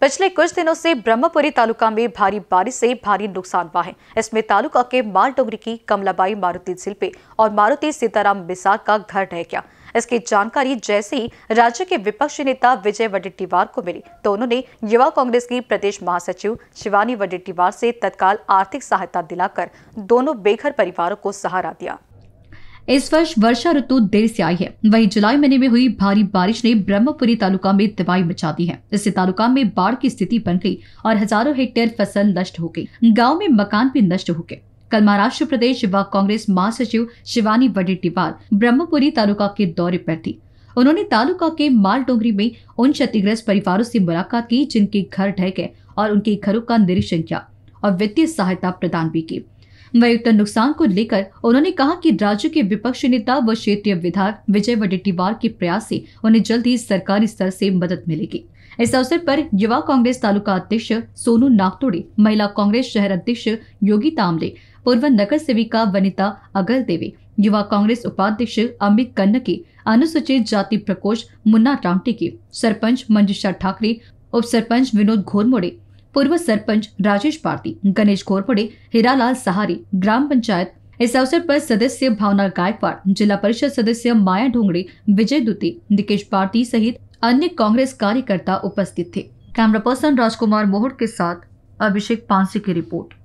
पिछले कुछ दिनों से ब्रह्मपुरी तालुका में भारी बारिश से भारी नुकसान हुआ है इसमें तालुका के माल डोंगरी की कमलाबाई मारुति जिल्पे और मारुति सीताराम बिसार का घर ढह गया इसकी जानकारी जैसे ही राज्य के विपक्षी नेता विजय वडेट्टीवार को मिली तो उन्होंने युवा कांग्रेस की प्रदेश महासचिव शिवानी वडेट्टीवार से तत्काल आर्थिक सहायता दिलाकर दोनों बेघर परिवारों को सहारा दिया इस वर्ष वर्षा ऋतु देर से आई है वहीं जुलाई महीने में हुई भारी बारिश ने ब्रह्मपुरी तालुका में तबाही मचा दी है इससे तालुका में बाढ़ की स्थिति बन गई और हजारों हेक्टेयर फसल नष्ट हो गई गाँव में मकान भी नष्ट हो गए कल महाराष्ट्र प्रदेश युवा कांग्रेस महासचिव शिवानी वडेट्टीवार ब्रह्मपुरी तालुका के दौरे पर थी उन्होंने तालुका के माल डोंगरी में उन क्षतिग्रस्त परिवारों से मुलाकात की जिनके घर ढह गए और उनके घरों का निरीक्षण किया और वित्तीय सहायता प्रदान भी की वयुक्त नुकसान को लेकर उन्होंने कहा कि राज्य के विपक्षी नेता व क्षेत्रीय विधायक विजय वडेट्टीवार के प्रयास से उन्हें जल्द ही सरकारी स्तर से मदद मिलेगी इस अवसर पर युवा कांग्रेस तालुका अध्यक्ष सोनू नागतोड़े महिला कांग्रेस शहर अध्यक्ष योगी तामले पूर्व नगर सेविका वनिता अगल देवी युवा कांग्रेस उपाध्यक्ष अमित कन्नके अनुसूचित जाति प्रकोष्ठ मुन्ना के सरपंच मंजुषा ठाकरे उप सरपंच विनोद घोरमोड़े पूर्व सरपंच राजेश पारती गणेश घोरपड़े हीरालाल सहारे ग्राम पंचायत इस अवसर पर सदस्य भावना गायकवाड़ जिला परिषद सदस्य माया ढोंगड़े विजय दुती निकेश पार्टी सहित अन्य कांग्रेस कार्यकर्ता उपस्थित थे कैमरा पर्सन राजकुमार मोहट के साथ अभिषेक पांसी की रिपोर्ट